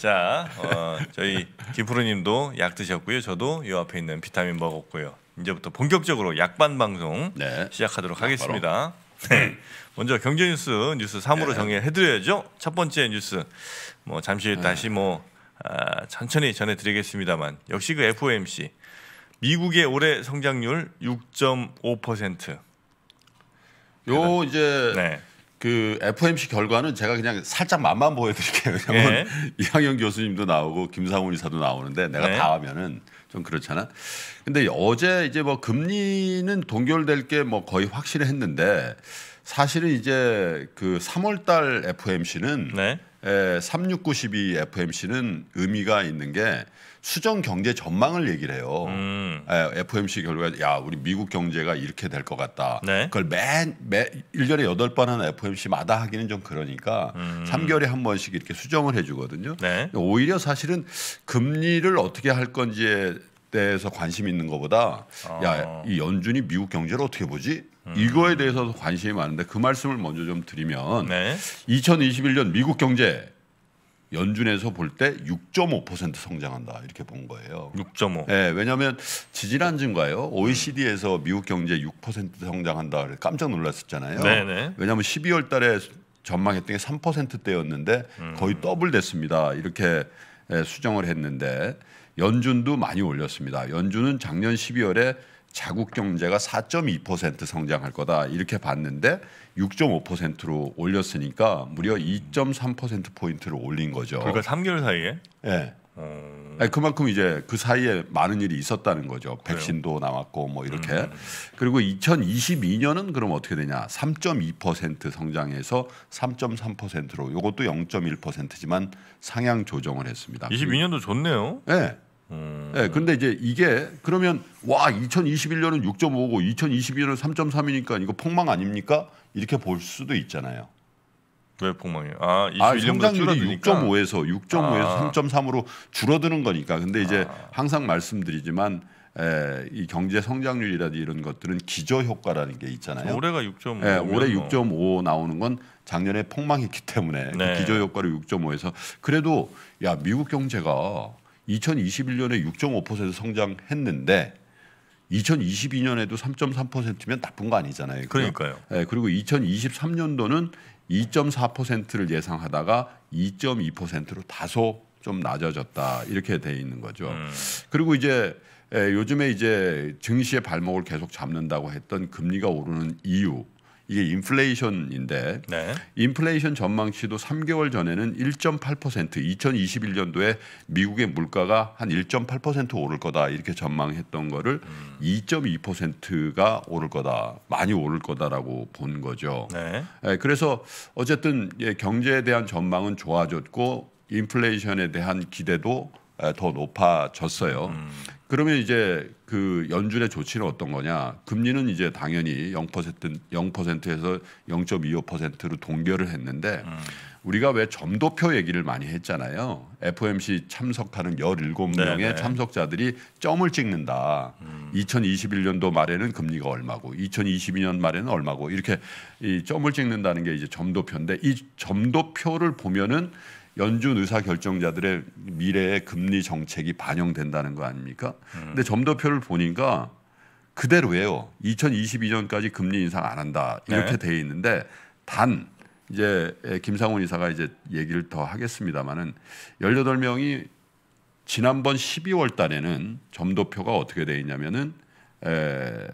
자, 어, 저희 김프로님도 약 드셨고요. 저도 요 앞에 있는 비타민 먹었고요. 이제부터 본격적으로 약반 방송 네. 시작하도록 하겠습니다. 네. 먼저 경제 뉴스 뉴스 3으로 네. 정리해드려야죠. 첫 번째 뉴스 뭐 잠시 네. 다시 뭐 아, 천천히 전해드리겠습니다만 역시 그 FOMC 미국의 올해 성장률 6.5%. 요 이제 네. 그 FMC 결과는 제가 그냥 살짝 맛만 보여드릴게요. 왜냐면 네. 이항영 교수님도 나오고 김상훈 이사도 나오는데 내가 네. 다 하면은 좀 그렇잖아. 근데 어제 이제 뭐 금리는 동결될 게 뭐 거의 확실했는데 사실은 이제 그 3월달 FMC는 네. 에, 3692 FMC는 의미가 있는 게 수정 경제 전망을 얘기를 해요. 음. 에, 예, FOMC 결과 야 우리 미국 경제가 이렇게 될 것 같다. 네. 그걸 매 매 1년에 여덟 번 하는 FOMC마다 하기는 좀 그러니까 음. 3개월에 한 번씩 이렇게 수정을 해주거든요. 네. 오히려 사실은 금리를 어떻게 할 건지에 대해서 관심 있는 것보다 어. 야이 연준이 미국 경제를 어떻게 보지? 음. 이거에 대해서 도 관심이 많은데 그 말씀을 먼저 좀 드리면 네. 2021년 미국 경제 연준에서 볼 때 6.5% 성장한다 이렇게 본 거예요. 6.5. 예, 네, 왜냐하면 지지난 증가요. OECD에서 미국 경제 6% 성장한다 깜짝 놀랐었잖아요. 네네. 왜냐하면 12월달에 전망했던 게 3%대였는데 음. 거의 더블 됐습니다. 이렇게 예, 수정을 했는데 연준도 많이 올렸습니다. 연준은 작년 12월에 자국 경제가 4.2% 성장할 거다 이렇게 봤는데 6.5%로 올렸으니까 무려 2.3% 포인트를 올린 거죠. 그러니까 3개월 사이에? 네. 음... 아 그만큼 이제 그 사이에 많은 일이 있었다는 거죠. 백신도 나왔고 뭐 이렇게. 음... 그리고 2022년은 그럼 어떻게 되냐? 3.2% 성장해서 3.3%로 이것도 0.1%지만 상향 조정을 했습니다. 22년도 좋네요. 네. 음. 그런데 예, 이제 이게 그러면 와 2021년은 6.5고 2022년은 3.3이니까 이거 폭망 아닙니까? 이렇게 볼 수도 있잖아요. 왜폭망이요 아, 아 성장률이 6.5에서 6.5에서 아. 3.3으로 줄어드는 거니까. 근데 이제 아. 항상 말씀드리지만 에, 예, 이 경제 성장률이라든지 이런 것들은 기저 효과라는 게 있잖아요. 올해가 6.5. 예, 올해 6.5 뭐. 나오는 건 작년에 폭망했기 때문에 그 네. 그 기저 효과를 6.5에서 그래도 야 미국 경제가 2021년에 6.5% 성장했는데 2022년에도 3.3%면 나쁜 거 아니잖아요. 그러니까요. 네, 그리고 2023년도는 2.4%를 예상하다가 2.2%로 다소 좀 낮아졌다 이렇게 돼 있는 거죠. 음. 그리고 이제 예, 요즘에 이제 증시의 발목을 계속 잡는다고 했던 금리가 오르는 이유 이게 인플레이션인데 네. 인플레이션 전망치도 3개월 전에는 1.8% 2021년도에 미국의 물가가 한 1.8% 오를 거다 이렇게 전망했던 거를 음. 2.2%가 오를 거다 많이 오를 거다라고 본 거죠. 네. 예, 그래서 어쨌든 예, 경제에 대한 전망은 좋아졌고 인플레이션에 대한 기대도 예, 더 높아졌어요. 음. 그러면 이제 그 연준의 조치는 어떤 거냐? 금리는 이제 당연히 0% 0%에서 0.25%로 동결을 했는데 음. 우리가 왜 점도표 얘기를 많이 했잖아요. FOMC 참석하는 17명의 네네. 참석자들이 점을 찍는다. 음. 2021년도 말에는 금리가 얼마고 2022년 말에는 얼마고 이렇게 이 점을 찍는다는 게 이제 점도표인데 이 점도표를 보면은 연준 의사 결정자들의 미래의 금리 정책이 반영된다는 거 아닙니까? 음. 근데 점도표를 보니까 그대로예요. 2022년까지 금리 인상 안 한다 이렇게 네. 돼 있는데 단 이제 김상훈 이사가 이제 얘기를 더 하겠습니다만은 18명이 지난번 12월 달에는 점도표가 어떻게 돼 있냐면은 에,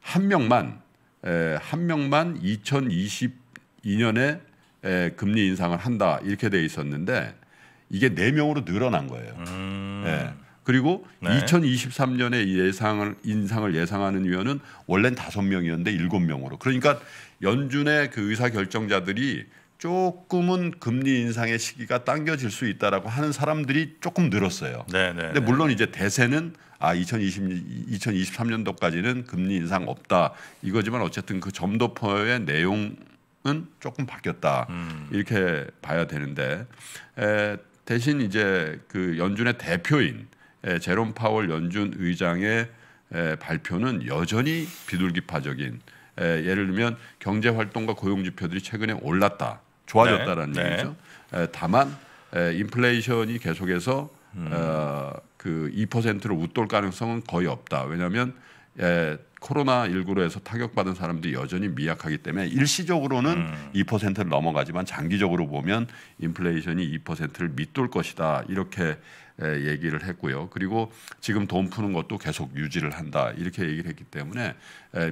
한 명만 에, 한 명만 2022년에 에 예, 금리 인상을 한다 이렇게 돼 있었는데 이게 4명으로 늘어난 거예요. 음. 예. 그리고 네. 2023년에 예상을 인상을 예상하는 위원은 원래는 5명이었는데 7명으로. 그러니까 연준의 그 의사 결정자들이 조금은 금리 인상의 시기가 당겨질 수 있다라고 하는 사람들이 조금 늘었어요. 네, 네, 근데 네. 물론 이제 대세는 아 2020, 2023년도까지는 금리 인상 없다 이거지만 어쨌든 그 점도표의 내용 은 조금 바뀌었다 음. 이렇게 봐야 되는데 에, 대신 이제 그 연준의 대표인 에, 제롬 파월 연준 의장의 에, 발표는 여전히 비둘기파적인 에, 예를 들면 경제 활동과 고용 지표들이 최근에 올랐다 좋아졌다라는 네. 네. 얘기죠. 에, 다만 에, 인플레이션이 계속해서 음. 어, 그 2%를 웃돌 가능성은 거의 없다. 왜냐하면 에, 코로나19로 해서 타격받은 사람들이 여전히 미약하기 때문에 일시적으로는 음. 2%를 넘어가지만 장기적으로 보면 인플레이션이 2%를 밑돌 것이다. 이렇게 얘기를 했고요. 그리고 지금 돈 푸는 것도 계속 유지를 한다. 이렇게 얘기를 했기 때문에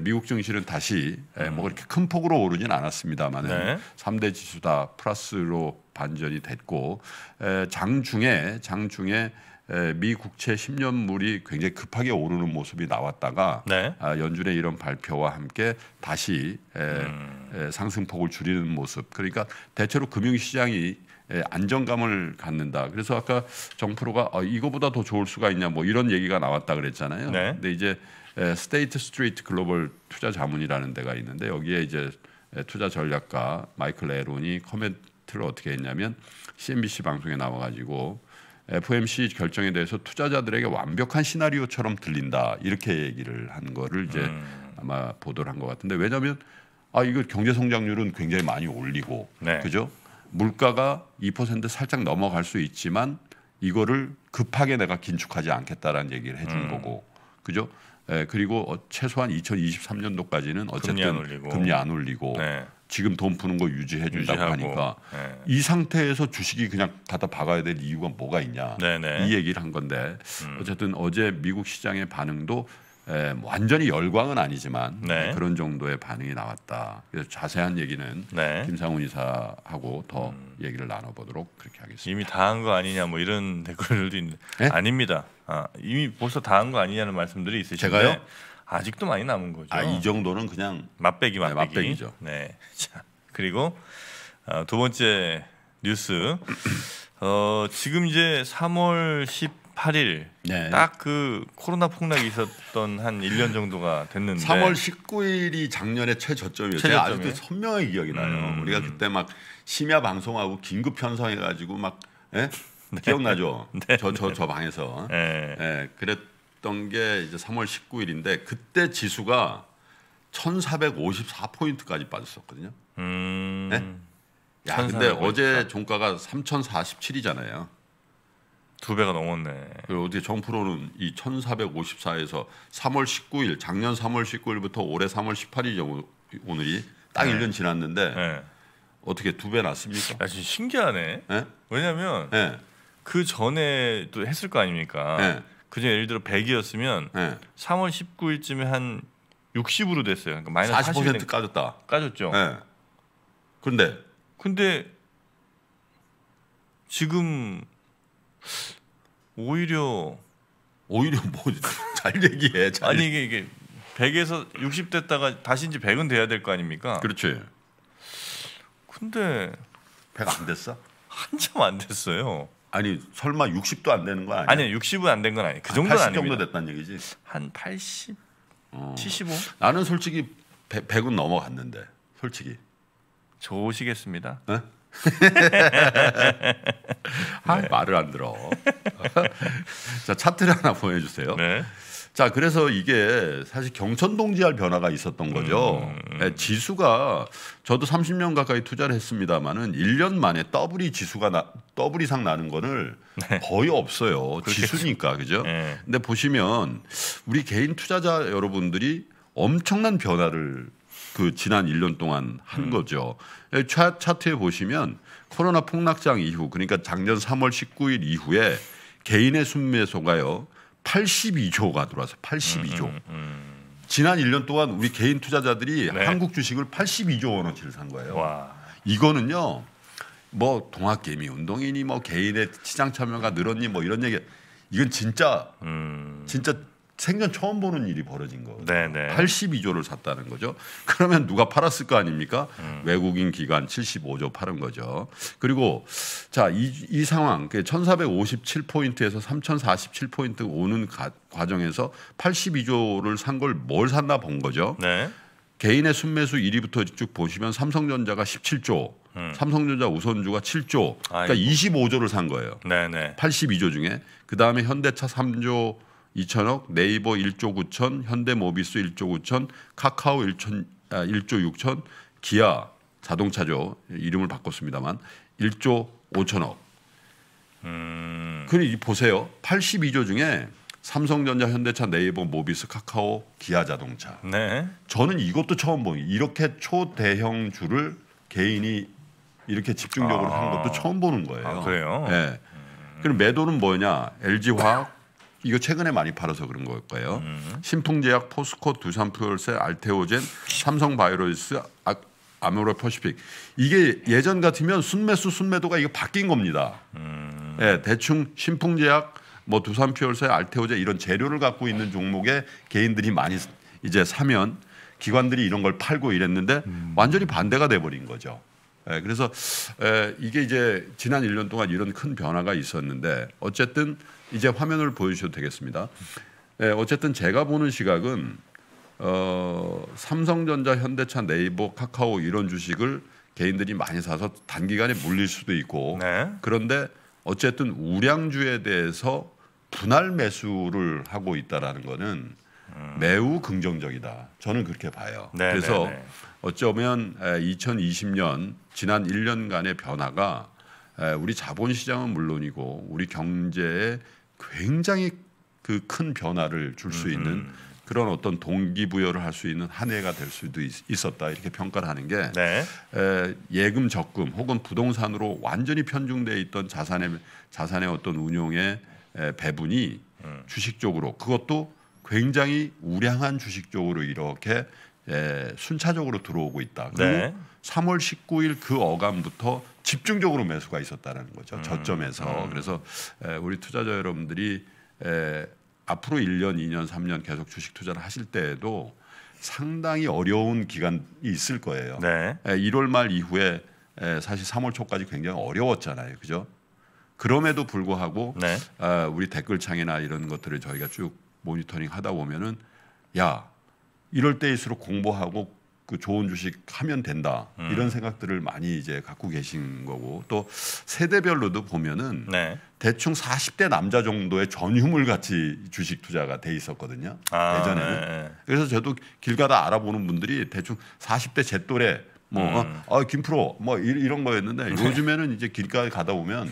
미국 증시는 다시 음. 뭐 그렇게 큰 폭으로 오르진 않았습니다만 네. 3대 지수 다 플러스로 반전이 됐고 장중에 장중에 미 국채 10년물이 굉장히 급하게 오르는 모습이 나왔다가 네. 아, 연준의 이런 발표와 함께 다시 에, 음. 상승폭을 줄이는 모습. 그러니까 대체로 금융시장이 에, 안정감을 갖는다. 그래서 아까 정프로가 어, 이거보다 더 좋을 수가 있냐 뭐 이런 얘기가 나왔다 그랬잖아요. 네. 근데 이제 에, 스테이트 스트리트 글로벌 투자 자문이라는 데가 있는데 여기에 이제 에, 투자 전략가 마이클 에론이 코멘트를 어떻게 했냐면 CNBC 방송에 나와가지고 FOMC 결정에 대해서 투자자들에게 완벽한 시나리오처럼 들린다 이렇게 얘기를 한 거를 이제 음. 아마 보도를 한 것 같은데 왜냐하면 아 이거 경제 성장률은 굉장히 많이 올리고 네. 그죠 물가가 2% 살짝 넘어갈 수 있지만 이거를 급하게 내가 긴축하지 않겠다라는 얘기를 해준 음. 거고 그죠 에, 그리고 어, 최소한 2023년도까지는 어쨌든 금리 안 올리고, 금리 안 올리고 네. 지금 돈 푸는 거 유지해 준다고 하니까 네. 이 상태에서 주식이 그냥 닫다 박아야 될 이유가 뭐가 있냐 네네. 네. 이 얘기를 한 건데 음. 어쨌든 어제 미국 시장의 반응도 에, 완전히 열광은 아니지만 네. 네. 그런 정도의 반응이 나왔다. 그래서 자세한 얘기는 네. 김상훈 이사하고 더 음. 얘기를 나눠보도록 그렇게 하겠습니다. 이미 다 한 거 아니냐 뭐 이런 댓글도 있는데 네? 아닙니다. 아, 이미 벌써 다 한 거 아니냐는 말씀들이 있으신데 제가요? 아직도 많이 남은 거죠. 아, 이 정도는 그냥 맛배기 맛배기. 네, 맛배기죠. 네. 자, 그리고 어, 두 번째 뉴스. 어, 지금 이제 3월 18일 네. 딱그 코로나 폭락이 있었던 한 1년 정도가 됐는데 3월 19일이 작년에 최저점이었어요. 제가 아직도 선명하게 기억이 나요. 음. 우리가 그때 막 심야 방송하고 긴급 편성해 가지고 막 예? 네. 기억나죠? 네. 저 저저 저, 저 방에서. 네. 네. 그랬 했던 게 이제 3월 19일인데 그때 지수가 1,454포인트까지 빠졌었거든요. 음. 네? 야, 근데 어제 종가가 3,047이잖아요. 두 배가 넘었네. 그리고 어떻게 정프로는 이 1,454에서 3월 19일, 작년 3월 19일부터 올해 3월 18일이죠. 오늘이 딱 네. 1년 지났는데 네. 어떻게 두 배 났습니까? 야, 진짜 신기하네. 네? 왜냐면 네. 그 전에 또 했을 거 아닙니까? 네. 그냥 예를 들어 100이었으면 네. 3월 19일쯤에 한 60으로 됐어요. 그러니까 마이너스 40% 까졌다. 까졌죠. 네. 근데 근데 지금 오히려 오히려 뭐잘 얘기해. 잘 아니 이게 이게 100에서 60 됐다가 다시 이제 100은 돼야 될 거 아닙니까? 그렇지. 근데 100 안 됐어? 한참 안 됐어요. 아니 설마 60도 안 되는 거 아니야? 아니요 60은 안 된 건 아니에요. 그 정도는 아, 80 정도 됐다는 얘기지. 한 80, 어. 75? 나는 솔직히 100, 100은 넘어갔는데 솔직히. 좋으시겠습니다. 어? 네? 네. 말을 안 들어. 자 차트를 하나 보여주세요. 네. 자, 그래서 이게 사실 경천동지할 변화가 있었던 거죠. 음. 예, 지수가 저도 30년 가까이 투자를 했습니다마는 1년 만에 더블이 지수가 나, 더블 이상 나는 거는 네. 거의 없어요. 지수니까 그죠? 네. 근데 보시면 우리 개인 투자자 여러분들이 엄청난 변화를 그 지난 1년 동안 한 음. 거죠. 예, 차, 차트에 보시면 코로나 폭락장 이후 그러니까 작년 3월 19일 이후에 개인의 순매수가요. 82조가 들어와서 82조. 음, 음, 지난 1년 동안 우리 개인 투자자들이 네. 한국 주식을 82조 원어치를 산 거예요. 와. 이거는요. 뭐 동학개미 운동이니 뭐 개인의 시장 참여가 늘었니 뭐 이런 얘기 이건 진짜 음. 진짜 생전 처음 보는 일이 벌어진 거예요. 82조를 샀다는 거죠. 그러면 누가 팔았을 거 아닙니까? 음. 외국인 기관 75조 팔은 거죠. 그리고 자이 이 상황 1457포인트에서 그 3047포인트 오는 가, 과정에서 82조를 산 걸 뭘 샀나 본 거죠. 네. 개인의 순매수 1위부터 쭉 보시면 삼성전자가 17조, 음. 삼성전자 우선주가 7조, 그러니까 아이고. 25조를 산 거예요. 네네. 82조 중에 그 다음에 현대차 3조, 2천억, 네이버 1조 9천, 현대모비스 1조 9천, 카카오 1천, 아, 1조 6천, 기아 자동차죠. 이름을 바꿨습니다만 1조 5천억. 음. 그리 보세요. 82조 중에 삼성전자, 현대차, 네이버, 모비스, 카카오, 기아 자동차. 네. 저는 이것도 처음 보니 이렇게 초대형 주를 개인이 이렇게 집중적으로 아. 한 것도 처음 보는 거예요. 아, 그래요? 예. 네. 음. 그럼 매도는 뭐냐? LG 화학, 이거 최근에 많이 팔아서 그런 걸 거예요. 음. 신풍제약, 포스코, 두산프로세, 알테오젠, 삼성바이오로스, 아, 아모레퍼시픽 이게 예전 같으면 순매수 순매도가 이거 바뀐 겁니다. 음. 예, 대충 신풍제약, 뭐 두산퓨얼세, 알테오제 이런 재료를 갖고 있는 종목에 개인들이 많이 이제 사면 기관들이 이런 걸 팔고 이랬는데 음. 완전히 반대가 돼버린 거죠. 예, 그래서 에, 이게 이제 지난 1년 동안 이런 큰 변화가 있었는데 어쨌든 이제 화면을 보여주셔도 되겠습니다. 네, 어쨌든 제가 보는 시각은 어, 삼성전자, 현대차, 네이버, 카카오 이런 주식을 개인들이 많이 사서 단기간에 물릴 수도 있고 네. 그런데 어쨌든 우량주에 대해서 분할 매수를 하고 있다라는 거는 음. 매우 긍정적이다. 저는 그렇게 봐요. 네, 네 그래서 네, 어쩌면 2020년 지난 1년간의 변화가 우리 자본시장은 물론이고 우리 경제의 굉장히 그 큰 변화를 줄 수 있는 그런 어떤 동기부여를 할 수 있는 한 해가 될 수도 있, 었다 이렇게 평가를 하는 게 네. 에, 예금 적금 혹은 부동산으로 완전히 편중돼 있던 자산의 자산의 어떤 운용의 에, 배분이 음. 주식 쪽으로 그것도 굉장히 우량한 주식 쪽으로 이렇게 에, 순차적으로 들어오고 있다. 그리고 네. 3월 19일 그 어감부터 집중적으로 매수가 있었다는 거죠. 음, 저점에서. 음. 그래서 우리 투자자 여러분들이 앞으로 1년, 2년, 3년 계속 주식 투자를 하실 때에도 상당히 어려운 기간이 있을 거예요. 네. 1월 말 이후에 사실 3월 초까지 굉장히 어려웠잖아요. 그죠? 그럼에도 불구하고 네. 아, 우리 댓글창이나 이런 것들을 저희가 쭉 모니터링 하다 보면은 야 이럴 때일수록 공부하고 그 좋은 주식 하면 된다 음. 이런 생각들을 많이 이제 갖고 계신 거고 또 세대별로도 보면은 네. 대충 40대 남자 정도의 전유물 같이 주식 투자가 돼 있었거든요 아, 예전에는 네. 네. 그래서 저도 길 가다 알아보는 분들이 대충 40대 제 또래 뭐 음. 어, 아, 김프로 뭐 이, 이런 거였는데 네. 요즘에는 이제 길가에 가다 보면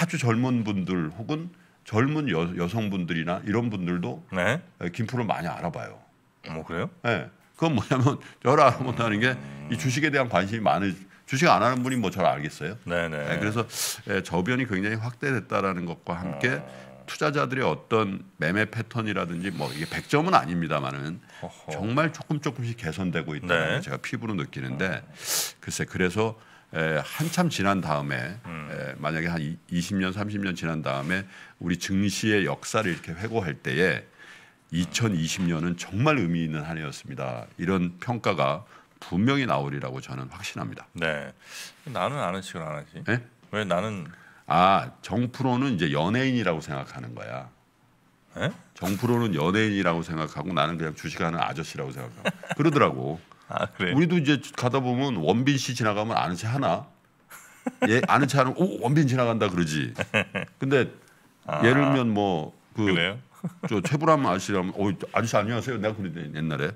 아주 젊은 분들 혹은 젊은 여, 성분들이나 이런 분들도 네. 예, 김프로 많이 알아봐요. 뭐 그래요? 네. 그건 뭐냐면 저를 알아본다는 게 이 주식에 대한 관심이 많은 주식 안 하는 분이 뭐 잘 알겠어요. 네네. 네, 네. 예, 그래서 예, 저변이 굉장히 확대됐다라는 것과 함께 아. 투자자들의 어떤 매매 패턴이라든지 뭐 이게 100점은 아닙니다만은 정말 조금 조금씩 개선되고 있다는 네. 제가 피부로 느끼는데 글쎄 그래서 에, 예, 한참 지난 다음에 에, 음. 만약에 한 20년 30년 지난 다음에 우리 증시의 역사를 이렇게 회고할 때에 2020년은 정말 의미 있는 한 해였습니다. 이런 평가가 분명히 나오리라고 저는 확신합니다. 네. 나는 아는 척을 안 하지. 네? 왜 나는 아 정프로는 이제 연예인이라고 생각하는 거야. 에? 예? 정프로는 연예인이라고 생각하고 나는 그냥 주식하는 아저씨라고 생각하고 그러더라고. 아 그래. 우리도 이제 가다 보면 원빈 씨 지나가면 아는 체 하나. 예 아는 체 하면 오 원빈 지나간다 그러지. 근데 아, 예를 면 뭐그 저 최불암 아저씨라면 어 아저씨 안녕하세요. 내가 그랬더니 옛날에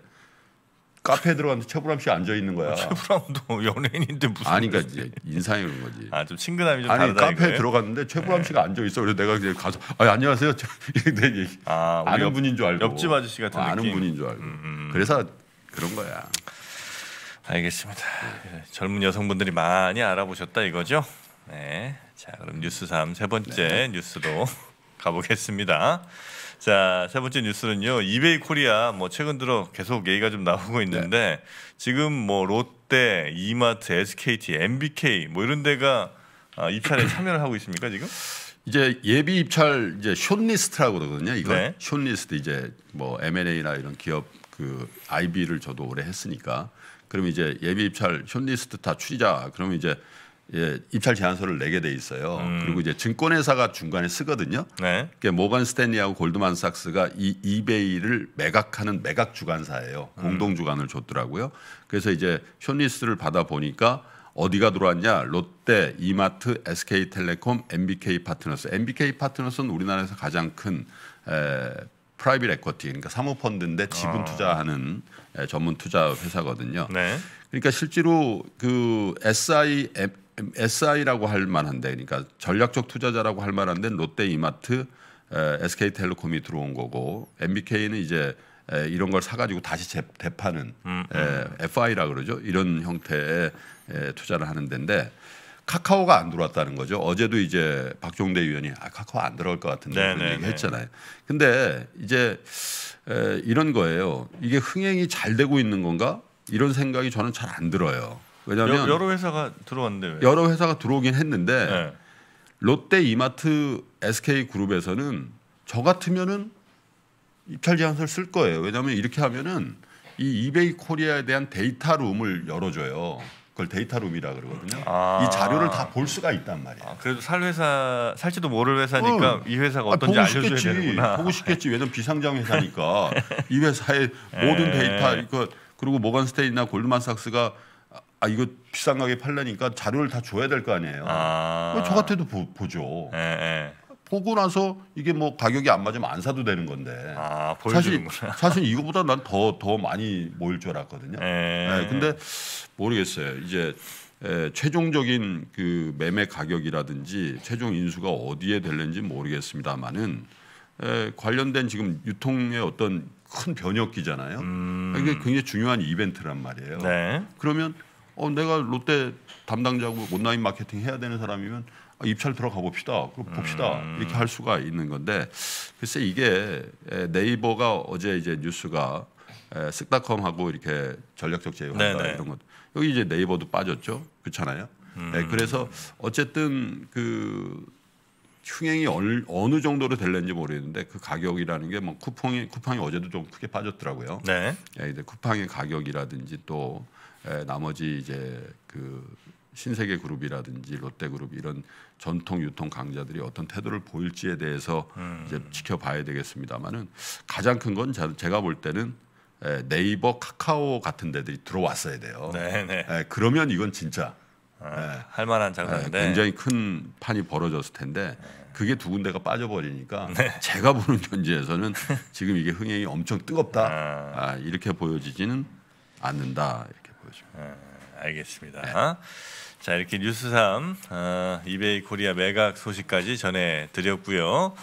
카페에 들어갔는데 최불암 씨 앉아 있는 거야. 어, 최불암도 연예인인데 무슨 아니 까 그러니까 이제 인상이 그런 거지. 아좀 친근함이 좀 아니 카페에 이거예 들어갔는데 최불암 네. 씨가 앉아 있어. 그래서 내가 이제 가서 아 안녕하세요. 내 얘기. 아, 아는 옆, 분인 줄 알고. 옆집 아저씨 같은 아, 아는 분인 줄 알고. 음, 음, 음. 그래서 그런 거야. 알겠습니다. 네. 젊은 여성분들이 많이 알아보셨다 이거죠? 네. 자, 그럼 뉴스 3세 번째 네. 뉴스로 가보겠습니다. 자, 세 번째 뉴스는요. 이베이 코리아 뭐 최근 들어 계속 얘기가 좀 나오고 있는데 네. 지금 뭐 롯데, 이마트, SKT, MBK 뭐 이런 데가 아, 입찰에 참여를 하고 있습니까, 지금? 이제 예비 입찰 이제 숏리스트라고 그러거든요. 이거 네. 숏리스트 이제 뭐 M&A나 이런 기업 그 IB를 저도 오래 했으니까 그럼 이제 예비 입찰 숏리스트 다 추리자. 그러면 이제 예, 입찰 제안서를 내게 돼 있어요. 음. 그리고 이제 증권회사가 중간에 쓰거든요. 네. 그러니까 모건 스탠리하고 골드만삭스가 이 이베이를 매각하는 매각 주관사예요. 음. 공동 주관을 줬더라고요. 그래서 이제 쇼니스를 받아 보니까 어디가 들어왔냐? 롯데, 이마트, SK텔레콤, MBK 파트너스. MBK 파트너스는 우리나라에서 가장 큰 에, 프라이빗 에쿼티 그러니까 사모펀드인데 지분 아. 투자하는 에, 전문 투자 회사거든요. 네. 그러니까 실제로 그 SI SI라고 할 만한데 그러니까 전략적 투자자라고 할 만한데 롯데이마트, SK텔레콤이 들어온 거고 MBK는 이제 에, 이런 걸 사가지고 다시 재, 판파는 음, 음. 에, FI라 그러죠. 이런 형태의 에, 투자를 하는 데인데 카카오가 안 들어왔다는 거죠. 어제도 이제 박종대 의원이 아, 카카오 안 들어올 것 같은데 네네네. 그런 네, 얘기 네. 했잖아요. 근데 이제 에, 이런 거예요. 이게 흥행이 잘 되고 있는 건가? 이런 생각이 저는 잘 안 들어요. 왜냐하면 여러 회사가 들어왔는데 왜? 여러 회사가 들어오긴 했는데 네. 롯데 이마트 SK 그룹에서는 저 같으면은 입찰 제한서를 쓸 거예요. 왜냐면 이렇게 하면은 이 이베이 코리아에 대한 데이터 룸을 열어줘요. 그걸 데이터 룸이라 그러거든요. 아. 이 자료를 다 볼 수가 있단 말이에요. 아, 그래도 살 회사 살지도 모를 회사니까 응. 어. 이 회사가 아, 어떤지 아, 알려줘야 지 되는구나. 보고 싶겠지. 왜냐면 비상장 회사니까 이 회사의 모든 네. 데이터 그 그리고 모건 스테이나 골드만삭스가 아 이거 비싼 가게 팔려니까 자료를 다 줘야 될 거 아니에요. 아. 저 같아도 보, 죠 예, 예. 보고 나서 이게 뭐 가격이 안 맞으면 안 사도 되는 건데. 아, 사실 사실 이거보다 난 더더 더 많이 모일 줄 알았거든요. 예. 네, 근데 모르겠어요. 이제 에, 최종적인 그 매매 가격이라든지 최종 인수가 어디에 될는지 모르겠습니다만은 에, 관련된 지금 유통의 어떤 큰 변혁기잖아요. 음. 이게 굉장히 중요한 이벤트란 말이에요. 네. 그러면 어, 내가 롯데 담당자고 온라인 마케팅 해야 되는 사람이면 아, 입찰 들어가 봅시다. 그럼 봅시다. 음. 이렇게 할 수가 있는 건데 글쎄 이게 네이버가 어제 이제 뉴스가 에, 쓱닷컴하고 이렇게 전략적 제휴한다 네, 네. 이런 것 여기 이제 네이버도 빠졌죠. 그렇잖아요. 음. 네, 그래서 어쨌든 그 흥행이 어느 정도로 될는지 모르겠는데 그 가격이라는 게 뭐 쿠팡이 쿠팡이 어제도 좀 크게 빠졌더라고요. 네. 네, 이제 쿠팡의 가격이라든지 또 나머지 이제 그 신세계 그룹이라든지 롯데그룹 이런 전통 유통 강자들이 어떤 태도를 보일지에 대해서 음. 이제 지켜봐야 되겠습니다만은 가장 큰 건 제가 볼 때는 네이버 카카오 같은 데들이 들어왔어야 돼요. 네네. 네. 그러면 이건 진짜 아, 할 만한 장사인데 굉장히 큰 판이 벌어졌을 텐데 네. 그게 두 군데가 빠져버리니까 네. 제가 보는 현지에서는 지금 이게 흥행이 엄청 뜨겁다 아, 아 이렇게 보여지지는 않는다 거죠. 아, 알겠습니다. 자 이렇게 뉴스삼 아, 이베이 코리아 매각 소식까지 전해 드렸고요.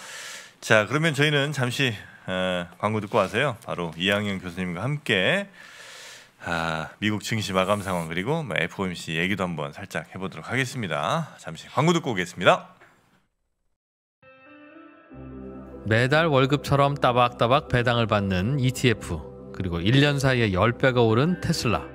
자 그러면 저희는 잠시 아, 광고 듣고 와서요. 바로 이양영 교수님과 함께 아, 미국 증시 마감 상황 그리고 FOMC 뭐 얘기도 한번 살짝 해보도록 하겠습니다. 잠시 광고 듣고 오겠습니다. 매달 월급처럼 따박따박 배당을 받는 ETF 그리고 1년 사이에 10배가 오른 테슬라